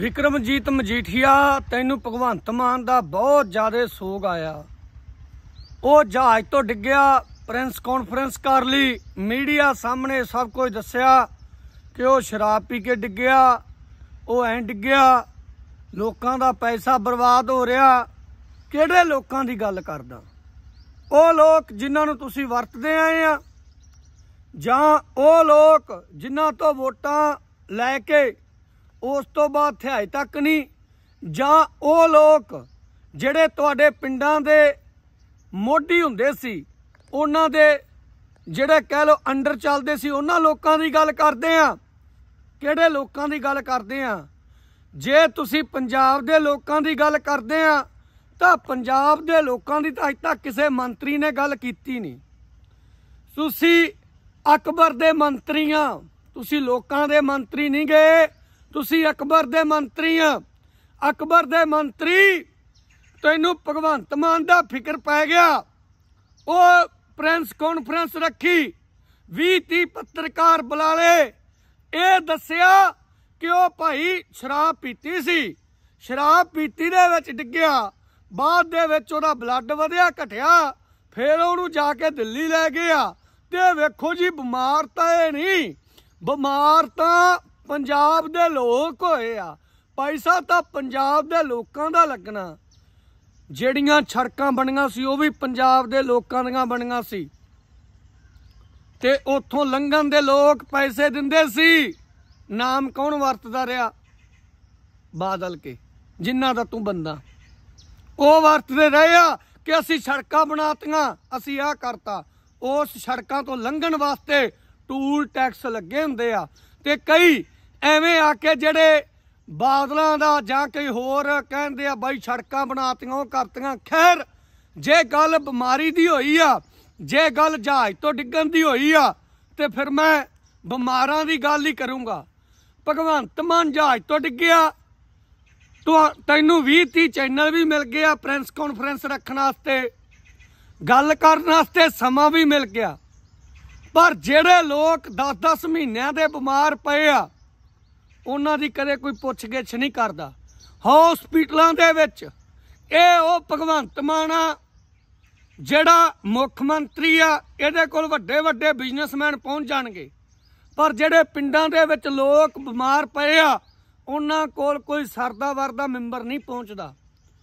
ਵਿਕਰਮਜੀਤ ਮਜੀਠੀਆ ਤੈਨੂੰ ਭਗਵੰਤ ਮਾਨ ਦਾ ਬਹੁਤ ਜ਼ਿਆਦਾ ਸੋਗ ਆਇਆ ਉਹ ਜਹਾਜ਼ ਤੋਂ ਡਿੱਗਿਆ ਪ੍ਰਿੰਸ ਕਾਨਫਰੰਸ ਕਰ ਲਈ ਮੀਡੀਆ ਸਾਹਮਣੇ ਸਭ ਕੁਝ ਦੱਸਿਆ ਕਿ ਉਹ ਸ਼ਰਾਬ ਪੀ ਕੇ ਡਿੱਗਿਆ ਉਹ ਐਂ ਡਿੱਗਿਆ ਲੋਕਾਂ ਦਾ ਪੈਸਾ ਬਰਬਾਦ ਹੋ ਰਿਹਾ ਕਿਹੜੇ ਲੋਕਾਂ ਦੀ ਗੱਲ ਕਰਦਾ ਉਹ ਲੋਕ ਜਿਨ੍ਹਾਂ ਨੂੰ ਤੁਸੀਂ ਵਰਤਦੇ ਆਏ ਆ ਜਾਂ ਉਹ ਲੋਕ ਜਿਨ੍ਹਾਂ ਤੋਂ ਵੋਟਾਂ ਲੈ ਕੇ ਉਸ ਤੋਂ ਬਾਅਦ ਥਿਆਏ ਤੱਕ ਨਹੀਂ ਜਾਂ ਉਹ ਲੋਕ ਜਿਹੜੇ ਤੁਹਾਡੇ ਪਿੰਡਾਂ ਦੇ ਮੋਢੀ ਹੁੰਦੇ ਸੀ ਉਹਨਾਂ ਦੇ ਜਿਹੜੇ ਕਹਿ ਲੋ ਅੰਡਰ ਚੱਲਦੇ ਸੀ ਉਹਨਾਂ ਲੋਕਾਂ ਦੀ ਗੱਲ ਕਰਦੇ ਆ ਕਿਹੜੇ ਲੋਕਾਂ ਦੀ ਗੱਲ ਕਰਦੇ ਆ ਜੇ ਤੁਸੀਂ ਪੰਜਾਬ ਦੇ ਲੋਕਾਂ ਦੀ ਗੱਲ ਕਰਦੇ ਆ ਤਾਂ ਪੰਜਾਬ ਦੇ ਲੋਕਾਂ ਦੀ ਤਾਂ ਅਜ ਤੱਕ ਕਿਸੇ ਮੰਤਰੀ ਨੇ ਗੱਲ ਕੀਤੀ ਨਹੀਂ ਤੁਸੀਂ ਅਕਬਰ ਦੇ ਮੰਤਰੀਆਂ ਤੁਸੀਂ ਲੋਕਾਂ ਦੇ ਮੰਤਰੀ ਨਹੀਂ ਗਏ ਤੁਸੀਂ ਅਕਬਰ ਦੇ ਮੰਤਰੀ ਆ ਅਕਬਰ ਦੇ ਮੰਤਰੀ ਤੈਨੂੰ ਭਗਵੰਤ ਮਾਨ ਦਾ ਫਿਕਰ ਪੈ ਗਿਆ ਉਹ ਪ੍ਰੈਸ ਕਾਨਫਰੰਸ ਰੱਖੀ 20 30 ਪੱਤਰਕਾਰ ਬੁਲਾ ਲਏ ਇਹ ਦੱਸਿਆ ਕਿ ਉਹ ਭਾਈ ਸ਼ਰਾਬ ਪੀਤੀ ਸੀ ਸ਼ਰਾਬ ਪੀਤੀ ਦੇ ਵਿੱਚ ਡਿੱਗਿਆ ਬਾਅਦ ਦੇ ਵਿੱਚ ਉਹਦਾ ਬਲੱਡ ਵਧਿਆ ਘਟਿਆ ਫਿਰ ਉਹਨੂੰ ਜਾ ਕੇ ਦਿੱਲੀ ਲੈ ਗਿਆ ਤੇ ਵੇਖੋ ਜੀ ਬਿਮਾਰ ਤਾਂ ਇਹ ਨਹੀਂ ਬਿਮਾਰ ਤਾਂ ਪੰਜਾਬ ਦੇ ਲੋਕ ਹੋਏ ਆ ਪੈਸਾ ਤਾਂ ਪੰਜਾਬ ਦੇ ਲੋਕਾਂ ਦਾ ਲੱਗਣਾ ਜਿਹੜੀਆਂ ਸੜਕਾਂ ਬਣੀਆਂ ਸੀ ਉਹ ਵੀ ਪੰਜਾਬ ਦੇ ਲੋਕਾਂ ਦੀਆਂ ਬਣੀਆਂ ਸੀ ਤੇ ਉੱਥੋਂ ਲੰਘਣ ਦੇ ਲੋਕ ਪੈਸੇ ਦਿੰਦੇ ਸੀ ਨਾਮ ਕੌਣ ਵਰਤਦਾ ਰਿਹਾ ਬਾਦਲ ਕੇ ਜਿਨ੍ਹਾਂ ਦਾ ਤੂੰ ਬੰਦਾ ਉਹ ਵਰਤਦੇ ਰਹੇ ਆ ਕਿ ਅਸੀਂ ਸੜਕਾਂ ਬਣਾਤੀਆਂ ਅਸੀਂ ਆਹ ਕਰਤਾ ਉਸ ਸੜਕਾਂ ਤੋਂ ਲੰਘਣ ਵਾਸਤੇ ਟੂਲ ਟੈਕਸ ਲੱਗੇ ਹੁੰਦੇ ਆ ਤੇ ਕਈ ਐਵੇਂ ਆ ਕੇ ਜਿਹੜੇ ਬਾਦਲਾਂ ਦਾ ਜਾਂ ਕੋਈ ਹੋਰ ਕਹਿੰਦੇ ਆ ਬਾਈ ਸੜਕਾਂ ਬਣਾਤੀਆਂ ਉਹ ਕਰਤੀਆਂ ਖੈਰ ਜੇ ਗੱਲ ਬਿਮਾਰੀ ਦੀ ਹੋਈ ਆ ਜੇ ਗੱਲ ਜਹਾਜ਼ ਤੋਂ ਡਿੱਗਣ ਦੀ ਹੋਈ ਆ ਤੇ ਫਿਰ ਮੈਂ ਬਿਮਾਰਾਂ ਦੀ ਗੱਲ ਹੀ ਕਰੂੰਗਾ ਭਗਵੰਤ ਮਾਨ ਜਹਾਜ਼ ਤੋਂ ਡਿੱਗਿਆ ਤੈਨੂੰ 20 30 ਚੈਨਲ ਵੀ ਮਿਲ ਗਿਆ ਪ੍ਰੈਸ ਕਾਨਫਰੰਸ ਰੱਖਣ ਵਾਸਤੇ ਗੱਲ ਕਰਨ ਵਾਸਤੇ ਸਮਾਂ ਵੀ ਮਿਲ ਗਿਆ ਪਰ ਜਿਹੜੇ ਲੋਕ 10-10 ਮਹੀਨਿਆਂ ਦੇ ਬਿਮਾਰ ਪਏ ਆ ਉਹਨਾਂ ਦੀ ਕਦੇ ਕੋਈ ਪੁੱਛਗਿੱਛ ਨਹੀਂ ਕਰਦਾ ਹਸਪੀਟਲਾਂ ਦੇ ਵਿੱਚ ਇਹ ਉਹ ਭਗਵੰਤ ਮਾਨ ਜਿਹੜਾ ਮੁੱਖ ਮੰਤਰੀ ਆ ਇਹਦੇ ਕੋਲ ਵੱਡੇ ਵੱਡੇ ਬਿਜ਼ਨਸਮੈਨ ਪਹੁੰਚ ਜਾਣਗੇ ਪਰ ਜਿਹੜੇ ਪਿੰਡਾਂ ਦੇ ਵਿੱਚ ਲੋਕ ਬਿਮਾਰ ਪਏ ਆ ਉਹਨਾਂ ਕੋਲ ਕੋਈ ਸਰਦਾ ਵਰਦਾ ਮੈਂਬਰ ਨਹੀਂ ਪਹੁੰਚਦਾ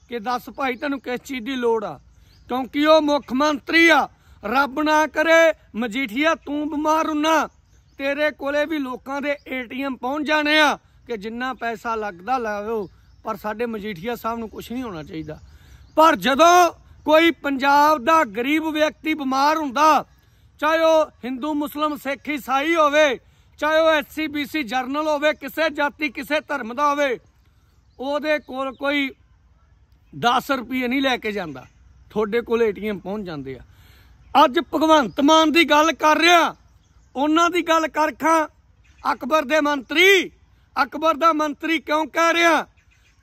ਕਿ ਦੱਸ ਭਾਈ ਤੈਨੂੰ ਕਿਸ ਚੀਜ਼ ਦੀ ਲੋੜ ਆ ਕਿਉਂਕਿ ਉਹ ਮੁੱਖ ਮੰਤਰੀ ਆ ਰੱਬ ਨਾ ਕਰੇ ਮਜੀਠੀਆ ਤੂੰ ਬਿਮਾਰ ਹੁੰਨਾ ਤੇਰੇ ਕੋਲੇ ਵੀ ਲੋਕਾਂ ਦੇ ਏਟੀਐਮ ਪਹੁੰਚ ਜਾਣੇ ਆ ਕਿ ਜਿੰਨਾ ਪੈਸਾ ਲੱਗਦਾ ਲਾਓ ਪਰ ਸਾਡੇ ਮਜੀਠੀਆ ਸਾਹਿਬ ਨੂੰ ਕੁਝ ਨਹੀਂ ਹੋਣਾ ਚਾਹੀਦਾ ਪਰ ਜਦੋਂ ਕੋਈ ਪੰਜਾਬ ਦਾ ਗਰੀਬ ਵਿਅਕਤੀ ਬਿਮਾਰ ਹੁੰਦਾ ਚਾਹੇ ਉਹ ਹਿੰਦੂ ਮੁਸਲਮ ਸਿੱਖ ਈਸਾਈ ਹੋਵੇ ਚਾਹੇ ਉਹ ਐਸਸੀ ਬੀਸੀ ਜਰਨਲ ਹੋਵੇ ਕਿਸੇ ਜਾਤੀ ਕਿਸੇ ਧਰਮ ਦਾ ਹੋਵੇ ਉਹਦੇ ਕੋਲ ਕੋਈ 10 ਰੁਪਏ ਨਹੀਂ ਲੈ ਕੇ ਜਾਂਦਾ ਤੁਹਾਡੇ ਕੋਲ ਏਟੀਐਮ ਪਹੁੰਚ ਜਾਂਦੇ ਆ ਅੱਜ ਭਗਵੰਤ ਮਾਨ ਦੀ ਗੱਲ ਕਰ ਰਿਹਾ ਉਹਨਾਂ ਦੀ ਗੱਲ ਕਰਖਾਂ ਅਕਬਰ ਦੇ ਮੰਤਰੀ ਅਕਬਰ ਦਾ ਮੰਤਰੀ ਕਿਉਂ ਕਹਿ ਰਿਹਾ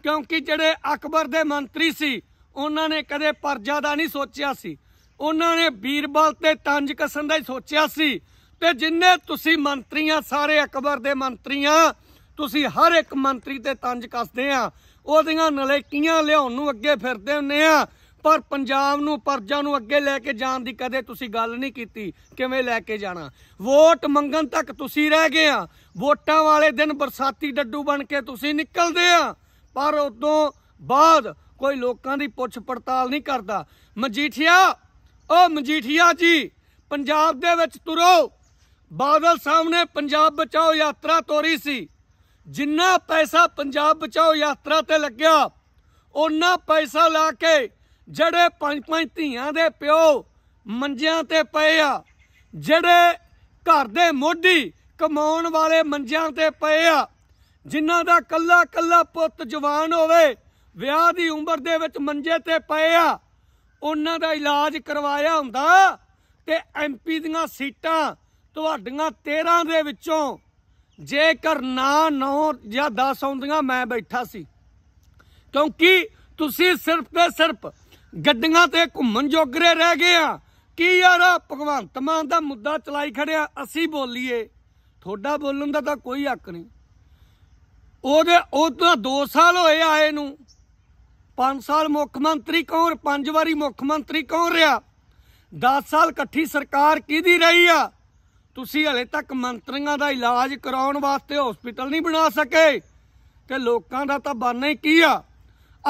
ਕਿਉਂਕਿ ਜਿਹੜੇ ਅਕਬਰ ਦੇ ਮੰਤਰੀ ਸੀ ਉਹਨਾਂ ਨੇ ਕਦੇ ਪਰਜਾ ਦਾ ਨਹੀਂ ਸੋਚਿਆ ਸੀ ਉਹਨਾਂ ਨੇ ਬੀਰਬਲ ਤੇ ਤੰਜ ਕਸਣ ਦਾ ਹੀ ਸੋਚਿਆ ਸੀ ਤੇ ਜਿੰਨੇ ਤੁਸੀਂ ਮੰਤਰੀਆਂ ਸਾਰੇ ਅਕਬਰ ਦੇ ਮੰਤਰੀਆਂ ਤੁਸੀਂ ਹਰ ਇੱਕ ਮੰਤਰੀ ਤੇ ਤੰਜ ਕੱਸਦੇ ਆ ਉਹਦੀਆਂ ਨਲੇਕੀਆਂ ਲਿਆਉਣ ਨੂੰ ਅੱਗੇ ਫਿਰਦੇ ਹੁੰਨੇ ਆ ਪਰ ਪੰਜਾਬ ਨੂੰ ਪਰਜਾ ਨੂੰ ਅੱਗੇ ਲੈ ਕੇ ਜਾਣ ਦੀ ਕਦੇ ਤੁਸੀਂ ਗੱਲ ਨਹੀਂ ਕੀਤੀ ਕਿਵੇਂ ਲੈ ਕੇ ਜਾਣਾ ਵੋਟ ਮੰਗਣ ਤੱਕ ਤੁਸੀਂ ਰਹਿ ਗਏ ਆ ਵੋਟਾਂ ਵਾਲੇ ਦਿਨ ਬਰਸਾਤੀ ਡੱਡੂ ਬਣ ਕੇ ਤੁਸੀਂ ਨਿਕਲਦੇ ਆ ਪਰ ਉਦੋਂ ਬਾਅਦ ਕੋਈ ਲੋਕਾਂ ਦੀ ਪੁੱਛ ਪੜਤਾਲ ਨਹੀਂ ਕਰਦਾ ਮਜੀਠੀਆ ਉਹ ਮਜੀਠੀਆ ਜੀ ਪੰਜਾਬ ਦੇ ਵਿੱਚ ਤੁਰੋ ਬਾਦਲ ਸਾਹਮਣੇ ਪੰਜਾਬ ਬਚਾਓ ਯਾਤਰਾ ਤੋਰੀ ਸੀ ਜਿੰਨਾ ਪੈਸਾ ਪੰਜਾਬ ਬਚਾਓ ਯਾਤਰਾ ਤੇ ਲੱਗਿਆ ਉਹਨਾਂ ਪੈਸਾ ਲਾ ਕੇ ਜਿਹੜੇ ਪੰਜ ਪੰਜ ਧੀਆਂ ਦੇ ਪਿਓ ਮੰਜਿਆਂ ਤੇ ਪਏ ਆ ਜਿਹੜੇ ਘਰ ਦੇ ਮੋਢੀ ਕਮਾਉਣ ਵਾਲੇ ਮੰਜਿਆਂ ਤੇ ਪਏ ਆ ਜਿਨ੍ਹਾਂ ਦਾ ਕੱਲਾ ਕੱਲਾ ਪੁੱਤ ਜਵਾਨ ਹੋਵੇ ਵਿਆਹ ਦੀ ਉਮਰ ਦੇ ਵਿੱਚ ਮੰਜੇ ਤੇ ਪਏ ਆ ਉਹਨਾਂ ਦਾ ਇਲਾਜ ਕਰਵਾਇਆ ਹੁੰਦਾ ਤੇ ਐਮਪੀ ਦੀਆਂ ਸੀਟਾਂ ਤੁਹਾਡੀਆਂ 13 ਦੇ ਵਿੱਚੋਂ ਜੇਕਰ ਨਾ 9 ਜਾਂ 10 ਆਉਂਦੀਆਂ ਮੈਂ ਬੈਠਾ ਸੀ ਕਿਉਂਕਿ ਤੁਸੀਂ ਸਿਰਫ ਤੇ ਸਿਰਫ ਗੱਡੀਆਂ ਤੇ ਘੁੰਮਣ ਜੋਗਰੇ ਰਹਿ ਗਏ ਆ ਕੀ ਯਾਰ ਭਗਵੰਤ ਮਾਨ ਦਾ ਮੁੱਦਾ ਚਲਾਈ ਖੜਿਆ ਅਸੀਂ ਬੋਲੀਏ ਥੋੜਾ ਬੋਲਣ ਦਾ ਤਾਂ ਕੋਈ ਹੱਕ ਨਹੀਂ ਉਹਦੇ ਉਹ ਤਾਂ 2 ਸਾਲ ਹੋਏ ਆਏ ਨੂੰ 5 ਸਾਲ ਮੁੱਖ ਮੰਤਰੀ ਕੌਣ 5 ਵਾਰੀ ਮੁੱਖ ਮੰਤਰੀ ਕੌਣ ਰਿਹਾ 10 ਸਾਲ ਇਕੱਠੀ ਸਰਕਾਰ ਕਿਹਦੀ ਰਹੀ ਆ ਤੁਸੀਂ ਹਲੇ ਤੱਕ ਮੰਤਰੀਆਂ ਦਾ ਇਲਾਜ ਕਰਾਉਣ ਵਾਸਤੇ ਹਸਪੀਟਲ ਨਹੀਂ ਬਣਾ ਸਕੇ ਤੇ ਲੋਕਾਂ ਦਾ ਤਾਂ ਬਾਨਾ ਹੀ ਕੀ ਆ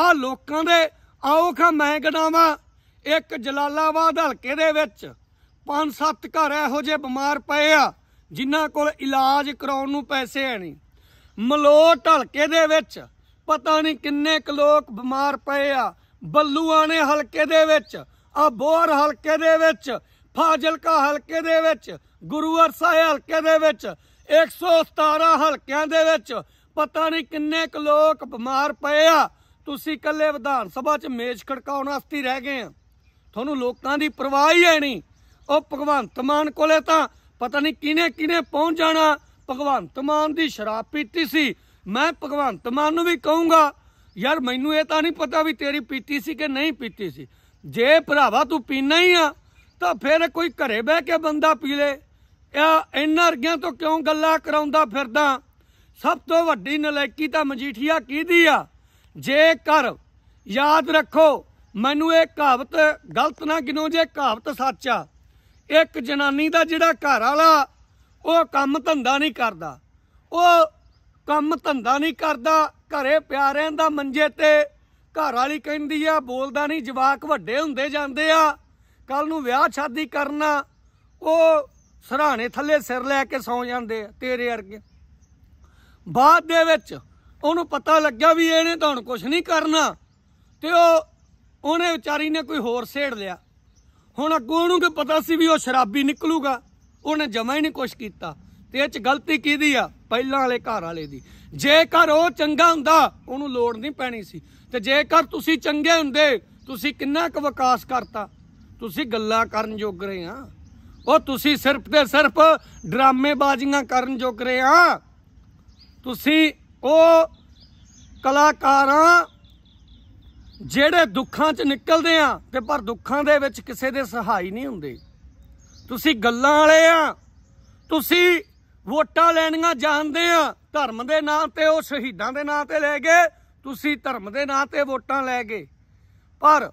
ਆ ਲੋਕਾਂ ਦੇ ਆਓ ਖਾ ਮੈਂ ਗਣਾਵਾ ਇੱਕ ਜਲਾਲਾਬਾਦ ਹਲਕੇ ਦੇ ਵਿੱਚ ਪੰਜ ਸੱਤ ਘਰ ਇਹੋ ਜੇ ਬਿਮਾਰ ਪਏ ਆ ਜਿਨ੍ਹਾਂ ਕੋਲ ਇਲਾਜ ਕਰਾਉਣ ਨੂੰ ਪੈਸੇ ਹੈ ਨਹੀਂ ਮਲੋਟ ਹਲਕੇ ਦੇ ਵਿੱਚ ਪਤਾ ਨਹੀਂ ਕਿੰਨੇ ਕੁ ਲੋਕ ਬਿਮਾਰ ਪਏ ਆ ਬੱਲੂਆਣੇ ਹਲਕੇ ਦੇ ਵਿੱਚ ਆ ਬੋਰ ਹਲਕੇ ਦੇ ਵਿੱਚ ਫਾਜ਼ਿਲਕਾ ਹਲਕੇ ਦੇ ਵਿੱਚ ਗੁਰੂਵਰ ਸਾਹਿਬ ਹਲਕੇ ਦੇ ਵਿੱਚ 117 ਹਲਕਿਆਂ ਦੇ ਵਿੱਚ ਪਤਾ ਨਹੀਂ ਕਿੰਨੇ ਕੁ ਲੋਕ ਬਿਮਾਰ ਪਏ ਆ ਤੁਸੀਂ ਇਕੱਲੇ ਵਿਧਾਨ ਸਭਾ 'ਚ ਮੇਜ਼ ਖੜਕਾਉਣ ਵਾਸਤੇ ਰਹਿ ਗਏ ਆ ਤੁਹਾਨੂੰ ਲੋਕਾਂ ਦੀ ਪਰਵਾਹ ਹੀ ਐ ਨਹੀਂ ਉਹ ਭਗਵੰਤ ਮਾਨ ਕੋਲੇ ਤਾਂ ਪਤਾ ਨਹੀਂ ਕਿਨੇ ਕਿਨੇ ਪਹੁੰਚ ਜਾਣਾ ਭਗਵੰਤ ਮਾਨ ਦੀ ਸ਼ਰਾਬ ਪੀਤੀ ਸੀ ਮੈਂ ਭਗਵੰਤ ਮਾਨ ਨੂੰ ਵੀ ਕਹੂੰਗਾ ਯਾਰ ਮੈਨੂੰ ਇਹ ਤਾਂ ਨਹੀਂ ਪਤਾ ਵੀ ਤੇਰੀ ਪੀਤੀ ਸੀ ਕਿ ਨਹੀਂ ਪੀਤੀ ਸੀ ਜੇ ਭਰਾਵਾ ਤੂੰ ਪੀਣਾ ਹੀ ਆ ਤਾਂ ਫਿਰ ਕੋਈ ਘਰੇ ਬਹਿ ਕੇ ਬੰਦਾ ਪੀ ਲੇ ਇਹ ਇਹਨਾਂ ਰਗਿਆਂ ਤੋਂ ਕਿਉਂ ਗੱਲਾਂ ਕਰਾਉਂਦਾ ਫਿਰਦਾ ਸਭ ਤੋਂ ਵੱਡੀ ਨਲਾਇਕੀ ਤਾਂ ਮਜੀਠੀਆ ਕੀਦੀ ਆ ਜੇਕਰ ਯਾਦ ਰੱਖੋ ਮੈਨੂੰ ਇਹ ਕਹਾਵਤ ਗਲਤ ਨਾ ਗਿਨੋ ਜੇ ਕਹਾਵਤ ਸੱਚ ਆ ਇੱਕ ਜਨਾਨੀ ਦਾ ਜਿਹੜਾ ਘਰ ਵਾਲਾ ਉਹ ਕੰਮ ਧੰਦਾ ਨਹੀਂ ਕਰਦਾ ਉਹ ਕੰਮ ਧੰਦਾ ਨਹੀਂ ਕਰਦਾ ਘਰੇ ਪਿਆ ਰਹਿੰਦਾ ਮੰਜੇ ਤੇ ਘਰ ਵਾਲੀ ਕਹਿੰਦੀ ਆ ਬੋਲਦਾ ਨਹੀਂ ਜਵਾਕ ਵੱਡੇ ਹੁੰਦੇ ਜਾਂਦੇ ਆ ਕੱਲ ਨੂੰ ਵਿਆਹ ਸ਼ਾਦੀ ਕਰਨਾ ਉਹ ਸਰਾਣੇ ਥੱਲੇ ਸਿਰ ਲੈ ਕੇ ਸੌ ਜਾਂਦੇ ਆ ਤੇਰੇ ਅਰਗੇ ਬਾਅਦ ਦੇ ਵਿੱਚ ਉਹਨੂੰ ਪਤਾ ਲੱਗਿਆ ਵੀ ਇਹਨੇ ਤਾਂ ਹੁਣ ਕੁਝ ਨਹੀਂ ਕਰਨਾ ਤੇ ਉਹ ਉਹਨੇ ਵਿਚਾਰੀ ਨੇ ਕੋਈ ਹੋਰ ਸੇੜ ਲਿਆ ਹੁਣ ਅੱਗੋਂ ਉਹਨੂੰ ਕਿ ਪਤਾ ਸੀ ਵੀ ਉਹ ਸ਼ਰਾਬੀ ਨਿਕਲੂਗਾ ਉਹਨੇ ਜਮਾ ਹੀ ਨਹੀਂ ਕੁਝ ਕੀਤਾ ਤੇ ਇਹ ਚ ਗਲਤੀ ਕਿਹਦੀ ਆ ਪਹਿਲਾਂ ਵਾਲੇ ਘਰ ਵਾਲੇ ਦੀ ਜੇਕਰ ਉਹ ਚੰਗਾ ਹੁੰਦਾ ਉਹਨੂੰ ਲੋੜ ਨਹੀਂ ਪੈਣੀ ਸੀ ਤੇ ਜੇਕਰ ਤੁਸੀਂ ਚੰਗੇ ਹੁੰਦੇ ਤੁਸੀਂ ਕਿੰਨਾ ਕੁ ਵਿਕਾਸ ਕਰਤਾ ਤੁਸੀਂ ਗੱਲਾਂ ਕਰਨ ਜੋਗ ਰਹੇ ਆ ਉਹ ਤੁਸੀਂ ਸਿਰਫ ਤੇ ਸਿਰਫ ਡਰਾਮੇਬਾਜ਼ੀਆਂ ਕਰਨ ਜੋਗ ਰਹੇ ਆ ਤੁਸੀਂ ਉਹ ਕਲਾਕਾਰਾਂ ਜਿਹੜੇ ਦੁੱਖਾਂ 'ਚ ਨਿਕਲਦੇ ਆ ਤੇ ਪਰ ਦੁੱਖਾਂ ਦੇ ਵਿੱਚ ਕਿਸੇ ਦੇ ਸਹਾਈ ਨਹੀਂ ਹੁੰਦੇ ਤੁਸੀਂ ਗੱਲਾਂ ਵਾਲੇ ਆ ਤੁਸੀਂ ਵੋਟਾਂ ਲੈਣੀਆਂ ਜਾਣਦੇ ਆ ਧਰਮ ਦੇ ਨਾਂ ਤੇ ਉਹ ਸ਼ਹੀਦਾਂ ਦੇ ਨਾਂ ਤੇ ਲੈ ਗਏ ਤੁਸੀਂ ਧਰਮ ਦੇ ਨਾਂ ਤੇ ਵੋਟਾਂ ਲੈ ਗਏ ਪਰ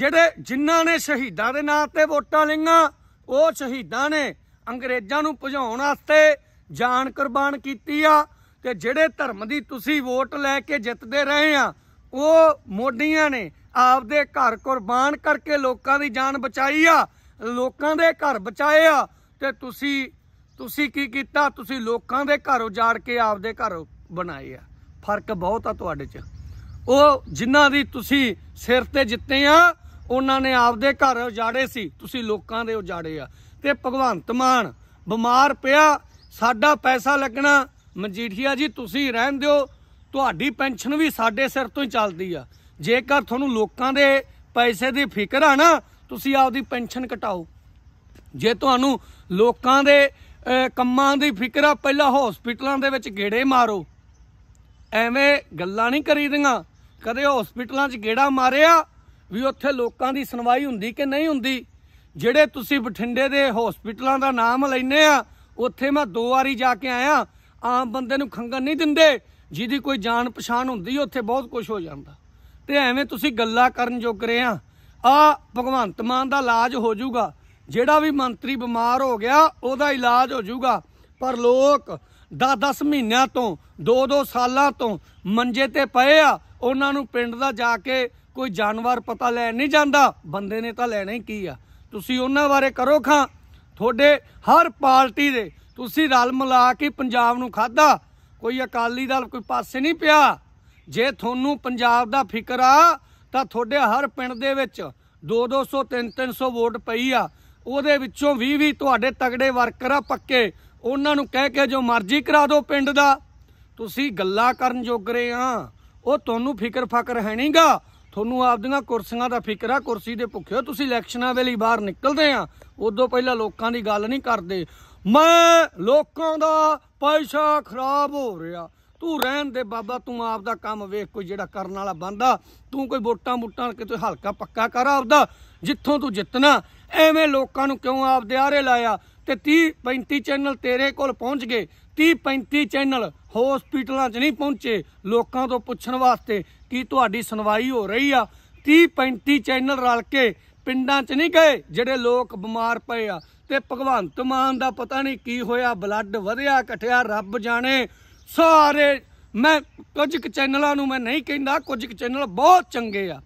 ਜਿਹੜੇ ਜਿਨ੍ਹਾਂ ਨੇ ਸ਼ਹੀਦਾਂ ਦੇ ਨਾਂ ਤੇ ਵੋਟਾਂ ਲਈਆਂ ਉਹ ਸ਼ਹੀਦਾਂ ਨੇ ਅੰਗਰੇਜ਼ਾਂ ਨੂੰ ਭਜਾਉਣ ਵਾਸਤੇ ਜਾਨ ਕੁਰਬਾਨ ਕੀਤੀ ਆ ਤੇ ਜਿਹੜੇ ਧਰਮ ਦੀ ਤੁਸੀਂ ਵੋਟ ਲੈ ਕੇ ਜਿੱਤਦੇ ਰਹੇ ਆ ਉਹ ਮੋਢੀਆਂ ਨੇ ਆਪਦੇ ਘਰ ਕੁਰਬਾਨ ਕਰਕੇ ਲੋਕਾਂ ਦੀ ਜਾਨ ਬਚਾਈ ਆ ਲੋਕਾਂ ਦੇ ਘਰ ਬਚਾਏ ਆ ਤੇ ਤੁਸੀਂ ਤੁਸੀਂ ਕੀ ਕੀਤਾ ਤੁਸੀਂ ਲੋਕਾਂ ਦੇ ਘਰ ਉਜਾੜ ਕੇ ਆਪਦੇ ਘਰ ਬਣਾਏ ਆ ਫਰਕ ਬਹੁਤ ਆ ਤੁਹਾਡੇ 'ਚ ਉਹ ਜਿਨ੍ਹਾਂ ਦੀ ਤੁਸੀਂ ਸਿਰ ਤੇ ਜਿੱਤੇ ਆ ਉਹਨਾਂ ਨੇ ਆਪਦੇ ਘਰ ਉਜਾੜੇ ਸੀ ਤੁਸੀਂ ਲੋਕਾਂ ਦੇ ਉਜਾੜੇ ਆ ਤੇ ਭਗਵੰਤ ਮਾਨ ਬਿਮਾਰ ਪਿਆ ਸਾਡਾ ਪੈਸਾ ਲੱਗਣਾ ਮਜੀਠੀਆ ਜੀ ਤੁਸੀਂ ਰਹਿਣ ਦਿਓ ਤੁਹਾਡੀ ਪੈਨਸ਼ਨ ਵੀ ਸਾਡੇ ਸਿਰ ਤੋਂ ਹੀ ਚੱਲਦੀ ਆ ਜੇਕਰ ਤੁਹਾਨੂੰ ਲੋਕਾਂ ਦੇ ਪੈਸੇ ਦੀ ਫਿਕਰ ਆ ਨਾ ਤੁਸੀਂ ਆਪਦੀ ਪੈਨਸ਼ਨ ਘਟਾਓ ਜੇ ਤੁਹਾਨੂੰ ਲੋਕਾਂ ਦੇ ਕੰਮਾਂ ਦੀ ਫਿਕਰ ਆ ਪਹਿਲਾਂ ਹਸਪੀਟਲਾਂ ਦੇ ਵਿੱਚ ਗੇੜੇ ਮਾਰੋ ਐਵੇਂ ਗੱਲਾਂ ਨਹੀਂ ਕਰੀਦੀਆਂ ਕਦੇ ਹਸਪੀਟਲਾਂ 'ਚ ਗੇੜਾ ਮਾਰਿਆ ਵੀ ਉੱਥੇ ਲੋਕਾਂ ਦੀ ਸੁਣਵਾਈ ਹੁੰਦੀ ਕਿ ਨਹੀਂ ਹੁੰਦੀ ਜਿਹੜੇ ਤੁਸੀਂ ਬਠਿੰਡੇ ਦੇ ਹਸਪੀਟਲਾਂ ਦਾ ਨਾਮ ਲੈਨੇ ਆ ਉੱਥੇ ਮੈਂ ਦੋ ਵਾਰੀ ਜਾ ਕੇ ਆਇਆ ਆਮ ਬੰਦੇ ਨੂੰ ਖੰਗਣ ਨਹੀਂ ਦਿੰਦੇ ਜਿਹਦੀ ਕੋਈ ਜਾਣ ਪਛਾਣ ਹੁੰਦੀ ਉੱਥੇ ਬਹੁਤ ਕੁਝ ਹੋ ਜਾਂਦਾ ਤੇ ਐਵੇਂ ਤੁਸੀਂ ਗੱਲਾਂ ਕਰਨ ਜੋ ਕਰੇ ਆ ਆ ਭਗਵੰਤ ਮਾਨ ਦਾ ਇਲਾਜ ਹੋ ਜਾਊਗਾ ਜਿਹੜਾ ਵੀ ਮੰਤਰੀ ਬਿਮਾਰ ਹੋ ਗਿਆ ਉਹਦਾ ਇਲਾਜ ਹੋ ਜਾਊਗਾ ਪਰ ਲੋਕ 10-10 ਮਹੀਨਿਆਂ ਤੋਂ 2-2 ਸਾਲਾਂ ਤੋਂ ਮੰਜੇ ਤੇ ਪਏ ਆ ਉਹਨਾਂ ਨੂੰ ਪਿੰਡ ਦਾ ਜਾ ਕੇ ਕੋਈ ਜਾਨਵਰ ਪਤਾ ਲੈਣ ਨਹੀਂ ਜਾਂਦਾ ਬੰਦੇ ਨੇ ਤਾਂ ਲੈਣਾ ਹੀ ਕੀ ਆ ਤੁਸੀਂ ਉਹਨਾਂ ਬਾਰੇ ਕਰੋ ਖਾਂ ਤੁਹਾਡੇ ਹਰ ਪਾਰਟੀ ਦੇ ਤੁਸੀਂ ਰਲ ਮਿਲਾ ਕੇ ਪੰਜਾਬ ਨੂੰ ਖਾਦਾ ਕੋਈ ਅਕਾਲੀ ਦਲ ਕੋਈ ਪਾਸੇ ਨਹੀਂ ਪਿਆ ਜੇ ਤੁਹਾਨੂੰ ਪੰਜਾਬ ਦਾ ਫਿਕਰ ਆ ਤਾਂ ਤੁਹਾਡੇ ਹਰ ਪਿੰਡ ਦੇ ਵਿੱਚ 2-200 3-300 ਵੋਟ ਪਈ ਆ ਉਹਦੇ ਵਿੱਚੋਂ 20-20 ਤੁਹਾਡੇ ਤਗੜੇ ਵਰਕਰ ਆ ਪੱਕੇ ਉਹਨਾਂ ਨੂੰ ਕਹਿ ਕੇ ਜੋ ਮਰਜ਼ੀ ਕਰਾ ਦਿਓ ਪਿੰਡ ਦਾ ਤੁਸੀਂ ਗੱਲਾਂ ਕਰਨ ਰਹੇ ਆ ਉਹ ਤੁਹਾਨੂੰ ਫਿਕਰ ਫਕਰ ਹੈ ਨਹੀਂਗਾ ਤੁਹਾਨੂੰ ਆਪਦੀਆਂ ਕੁਰਸੀਆਂ ਦਾ ਫਿਕਰ ਆ ਕੁਰਸੀ ਦੇ ਭੁੱਖੇ ਤੁਸੀਂ ਇਲੈਕਸ਼ਨਾਂ ਵੇਲੇ ਬਾਹਰ ਨਿਕਲਦੇ ਆ ਉਦੋਂ ਪਹਿਲਾਂ ਲੋਕਾਂ ਦੀ ਗੱਲ ਨਹੀਂ ਕਰਦੇ ਮੈਂ ਲੋਕਾਂ ਦਾ ਪੈਸਾ ਖਰਾਬ ਹੋ ਰਿਹਾ ਤੂੰ ਰਹਿਣ ਦੇ ਬਾਬਾ ਤੂੰ ਆਪ ਦਾ ਕੰਮ ਵੇਖ ਕੋਈ ਜਿਹੜਾ ਕਰਨ ਵਾਲਾ ਬੰਦਾ ਤੂੰ ਕੋਈ ਵੋਟਾਂ ਮੁੱਟਾਂ ਕਿਤੇ ਹਲਕਾ ਪੱਕਾ ਕਰ ਆਪਦਾ ਜਿੱਥੋਂ ਤੂੰ ਜਿੱਤਣਾ ਐਵੇਂ ਲੋਕਾਂ ਨੂੰ ਕਿਉਂ ਆਪ ਦੇ ਆਰੇ ਲਾਇਆ ਤੇ 30 35 ਚੈਨਲ ਤੇਰੇ ਕੋਲ ਪਹੁੰਚ ਗਏ 30 35 ਚੈਨਲ ਹਸਪੀਟਲਾਂ 'ਚ ਨਹੀਂ ਪਹੁੰਚੇ ਲੋਕਾਂ ਤੋਂ ਪੁੱਛਣ ਵਾਸਤੇ ਕੀ ਤੁਹਾਡੀ ਸੁਣਵਾਈ ਹੋ ਰਹੀ ਆ 30 35 ਚੈਨਲ ਰਲ ਕੇ ਪਿੰਡਾਂ 'ਚ ਨਹੀਂ ਗਏ ਜਿਹੜੇ ਲੋਕ ਬਿਮਾਰ ਪਏ ਆ ਤੇ ਭਗਵੰਤ ਮਾਨ ਦਾ ਪਤਾ ਨਹੀਂ ਕੀ ਹੋਇਆ ਬਲੱਡ ਵਧਿਆ ਘਟਿਆ ਰੱਬ ਜਾਣੇ ਸਾਰੇ ਮੈਂ ਕੁਝ ਕੁ ਚੈਨਲਾਂ ਨੂੰ ਮੈਂ ਨਹੀਂ ਕਹਿੰਦਾ ਕੁਝ ਕੁ ਚੈਨਲ ਬਹੁਤ ਚੰਗੇ ਆ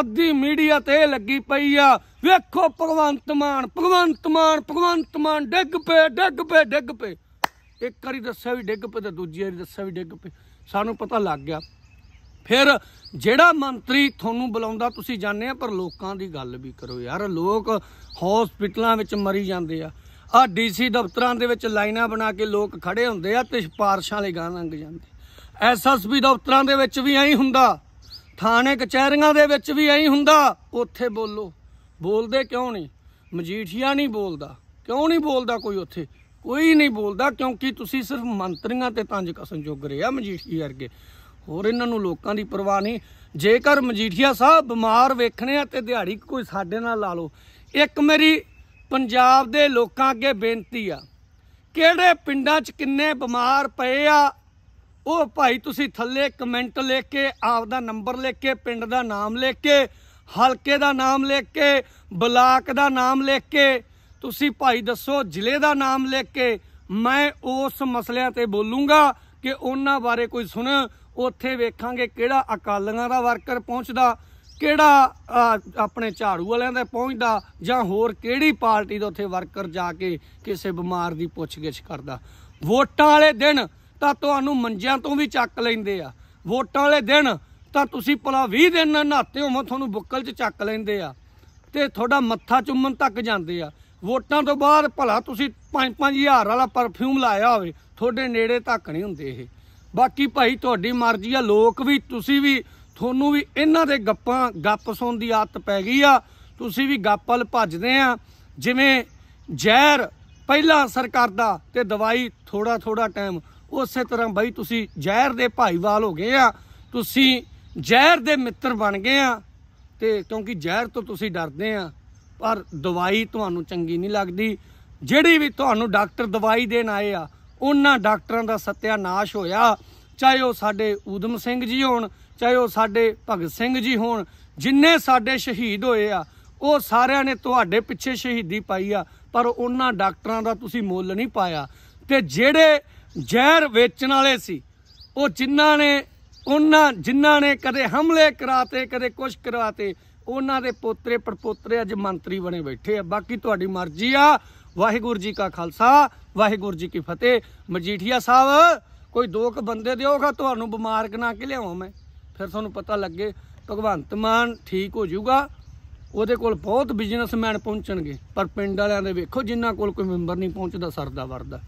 ਅੱਧੀ ਮੀਡੀਆ ਤੇ ਲੱਗੀ ਪਈ ਆ ਵੇਖੋ ਭਗਵੰਤ ਮਾਨ ਭਗਵੰਤ ਮਾਨ ਭਗਵੰਤ ਮਾਨ ਡਿੱਗ ਪਏ ਡਿੱਗ ਪਏ ਡਿੱਗ ਪਏ ਇੱਕ ਵਾਰੀ ਦੱਸਿਆ ਵੀ ਡਿੱਗ ਪਏ ਤੇ ਦੂਜੀ ਵਾਰੀ ਦੱਸਿਆ ਵੀ ਡਿੱਗ ਪਏ ਸਾਨੂੰ ਪਤਾ ਲੱਗ ਗਿਆ ਫਿਰ ਜਿਹੜਾ ਮੰਤਰੀ ਤੁਹਾਨੂੰ ਬੁਲਾਉਂਦਾ ਤੁਸੀਂ ਜਾਣਦੇ ਆ ਪਰ ਲੋਕਾਂ ਦੀ ਗੱਲ ਵੀ ਕਰੋ ਯਾਰ ਲੋਕ ਹਸਪੀਟਲਾਂ ਵਿੱਚ ਮਰੀ ਜਾਂਦੇ ਆ ਆ ਡੀਸੀ ਦਫ਼ਤਰਾਂ ਦੇ ਵਿੱਚ ਲਾਈਨਾਂ ਬਣਾ ਕੇ ਲੋਕ ਖੜੇ ਹੁੰਦੇ ਆ ਤੇ ਪਾਰਸ਼ਾਂ ਲਈ ਗਾਂ ਲੰਘ ਜਾਂਦੇ ਐਸਐਸਪੀ ਦਫ਼ਤਰਾਂ ਦੇ ਵਿੱਚ ਵੀ ਐਂ ਹੁੰਦਾ ਥਾਣੇ ਕਚਹਿਰੀਆਂ ਦੇ ਵਿੱਚ ਵੀ ਐਂ ਹੁੰਦਾ ਉੱਥੇ ਬੋਲੋ ਬੋਲਦੇ ਕਿਉਂ ਨਹੀਂ ਮਜੀਠੀਆ ਨਹੀਂ ਬੋਲਦਾ ਕਿਉਂ ਨਹੀਂ ਬੋਲਦਾ ਕੋਈ ਉੱਥੇ ਕੋਈ ਨਹੀਂ ਬੋਲਦਾ ਕਿਉਂਕਿ ਤੁਸੀਂ ਸਿਰਫ ਮੰਤਰੀਆਂ ਤੇ ਤੰਜ ਕਸਨ ਜੋਗ ਰਹੇ ਆ ਮਜੀਠੀ ਵਰਗੇ ਹੋਰ ਇਹਨਾਂ ਨੂੰ ਲੋਕਾਂ ਦੀ ਪਰਵਾਹ ਨਹੀਂ ਜੇਕਰ ਮਜੀਠੀਆ ਸਾਹਿਬ ਬਿਮਾਰ ਵੇਖਣੇ ਆ ਤੇ ਦਿਹਾੜੀ ਕੋਈ ਸਾਡੇ ਨਾਲ ਲਾ ਲਓ ਇੱਕ ਮੇਰੀ ਪੰਜਾਬ ਦੇ ਲੋਕਾਂ ਅੱਗੇ ਬੇਨਤੀ ਆ ਕਿਹੜੇ ਪਿੰਡਾਂ 'ਚ ਕਿੰਨੇ ਬਿਮਾਰ ਪਏ ਆ ਉਹ ਭਾਈ ਤੁਸੀਂ ਥੱਲੇ ਕਮੈਂਟ ਲਿਖ ਕੇ ਆਪ ਦਾ ਨੰਬਰ ਲਿਖ ਕੇ ਪਿੰਡ ਦਾ ਨਾਮ ਲਿਖ ਕੇ ਹਲਕੇ ਦਾ ਨਾਮ ਲਿਖ ਕੇ ਬਲਾਕ ਦਾ ਨਾਮ ਲਿਖ ਕੇ ਤੁਸੀਂ ਭਾਈ ਦੱਸੋ ਜ਼ਿਲ੍ਹੇ ਦਾ ਨਾਮ ਲਿਖ ਕੇ ਮੈਂ ਉਸ ਮਸਲਿਆਂ ਤੇ ਬੋਲੂੰਗਾ ਕਿ ਉਹਨਾਂ ਬਾਰੇ ਕੋਈ ਸੁਣ ਉੱਥੇ ਵੇਖਾਂਗੇ ਕਿਹੜਾ ਅਕਾਲੀਆਂ ਦਾ ਵਰਕਰ ਪਹੁੰਚਦਾ ਕਿਹੜਾ ਆਪਣੇ ਝਾੜੂ ਵਾਲਿਆਂ ਦਾ ਪਹੁੰਚਦਾ ਜਾਂ ਹੋਰ ਕਿਹੜੀ ਪਾਰਟੀ ਦਾ ਉੱਥੇ ਵਰਕਰ ਜਾ ਕੇ ਕਿਸੇ ਬਿਮਾਰ ਦੀ ਪੁੱਛਗਿੱਛ ਕਰਦਾ ਵੋਟਾਂ ਵਾਲੇ ਦਿਨ ਤਾਂ ਤੁਹਾਨੂੰ ਮੰਜਿਆਂ ਤੋਂ ਵੀ ਚੱਕ ਲੈਂਦੇ ਆ ਵੋਟਾਂ ਵਾਲੇ ਦਿਨ ਤਾਂ ਤੁਸੀਂ ਭਲਾ 20 ਦਿਨ ਨਹਾਤੇ ਹੋਵੋ ਤੁਹਾਨੂੰ ਬੁੱਕਲ 'ਚ ਚੱਕ ਲੈਂਦੇ ਆ ਤੇ ਤੁਹਾਡਾ ਮੱਥਾ ਚੁੰਮਣ ਤੱਕ ਜਾਂਦੇ ਆ ਵੋਟਾਂ ਤੋਂ ਬਾਅਦ ਭਲਾ ਤੁਸੀਂ 5-5000 ਵਾਲਾ ਪਰਫਿਊਮ ਲਾਇਆ ਹੋਵੇ ਤੁਹਾਡੇ ਨੇੜੇ ਤੱਕ ਨਹੀਂ ਹੁੰਦੇ ਇਹ ਬਾਕੀ ਭਾਈ ਤੁਹਾਡੀ ਮਰਜ਼ੀ ਆ ਲੋਕ ਵੀ ਤੁਸੀਂ ਵੀ ਤੁਹਾਨੂੰ ਵੀ ਇਹਨਾਂ ਦੇ ਗੱਪਾਂ ਗੱਪ ਸੁਣ ਦੀ ਆਦਤ ਪੈ ਗਈ ਆ ਤੁਸੀਂ ਵੀ ਗੱਪਲ ਭੱਜਦੇ ਆ ਜਿਵੇਂ ਜ਼ਹਿਰ ਪਹਿਲਾਂ ਅਸਰ ਕਰਦਾ ਤੇ ਦਵਾਈ ਥੋੜਾ ਥੋੜਾ ਟਾਈਮ ਉਸੇ ਤਰ੍ਹਾਂ ਬਾਈ ਤੁਸੀਂ ਜ਼ਹਿਰ ਦੇ ਭਾਈਵਾਲ ਹੋ ਗਏ ਆ ਤੁਸੀਂ ਜ਼ਹਿਰ ਦੇ ਮਿੱਤਰ ਬਣ ਗਏ ਆ ਤੇ ਕਿਉਂਕਿ ਜ਼ਹਿਰ ਤੋਂ ਤੁਸੀਂ ਡਰਦੇ ਆ ਪਰ ਦਵਾਈ ਤੁਹਾਨੂੰ ਚੰਗੀ ਨਹੀਂ ਲੱਗਦੀ ਜਿਹੜੀ ਵੀ ਤੁਹਾਨੂੰ ਡਾਕਟਰ ਦਵਾਈ ਦੇਣ ਆਏ ਆ ਉਹਨਾਂ ਡਾਕਟਰਾਂ ਦਾ ਸਤਿਆਨਾਸ਼ ਹੋਇਆ ਚਾਹੇ ਉਹ ਸਾਡੇ ਊਧਮ ਸਿੰਘ ਜੀ ਹੋਣ ਚਾਹੇ ਉਹ ਸਾਡੇ ਭਗਤ ਸਿੰਘ ਜੀ ਹੋਣ ਜਿੰਨੇ ਸਾਡੇ ਸ਼ਹੀਦ ਹੋਏ ਆ ਉਹ ਸਾਰਿਆਂ ਨੇ ਤੁਹਾਡੇ ਪਿੱਛੇ ਸ਼ਹੀਦੀ ਪਾਈ ਆ ਪਰ ਉਹਨਾਂ ਡਾਕਟਰਾਂ ਦਾ ਤੁਸੀਂ ਮੁੱਲ ਨਹੀਂ ਪਾਇਆ ਤੇ ਜਿਹੜੇ ਜ਼ਹਿਰ ਵੇਚਣ ਵਾਲੇ ਸੀ ਉਹ ਜਿਨ੍ਹਾਂ ਨੇ ਉਹਨਾਂ ਜਿਨ੍ਹਾਂ ਨੇ ਕਦੇ ਹਮਲੇ ਕਰਾਤੇ ਕਦੇ ਕੁਝ ਕਰਾਤੇ ਉਹਨਾਂ ਦੇ ਪੋਤਰੇ ਪਰਪੋਤਰੇ ਅੱਜ ਮੰਤਰੀ ਬਣੇ ਬੈਠੇ ਆ ਬਾਕੀ ਤੁਹਾਡੀ ਮਰਜ਼ੀ ਆ ਵਾਹਿਗੁਰੂ ਜੀ ਕਾ ਖਾਲਸਾ ਵਾਹਿਗੁਰੂ ਜੀ ਕੀ ਫਤਿਹ ਮਜੀਠੀਆ ਸਾਹਿਬ ਕੋਈ ਦੋਕ ਬੰਦੇ ਦਿਓਗਾ ਤੁਹਾਨੂੰ ਬਿਮਾਰ ਕਨਾ ਕੇ ਲਿਆਵਾਂ ਮੈਂ ਫਿਰ ਤੁਹਾਨੂੰ ਪਤਾ ਲੱਗੇ ਭਗਵੰਤ ਮਾਨ ਠੀਕ ਹੋ ਜਾਊਗਾ ਉਹਦੇ ਕੋਲ ਬਹੁਤ ਬਿਜ਼ਨਸਮੈਨ ਪਹੁੰਚਣਗੇ ਪਰ ਪਿੰਡ ਵਾਲਿਆਂ ਦੇ ਵੇਖੋ ਜਿਨ੍ਹਾਂ ਕੋਲ ਕੋਈ ਮੈਂਬਰ ਨਹੀਂ ਪਹੁੰਚਦਾ ਸਰਦਾ ਵਰਦਾ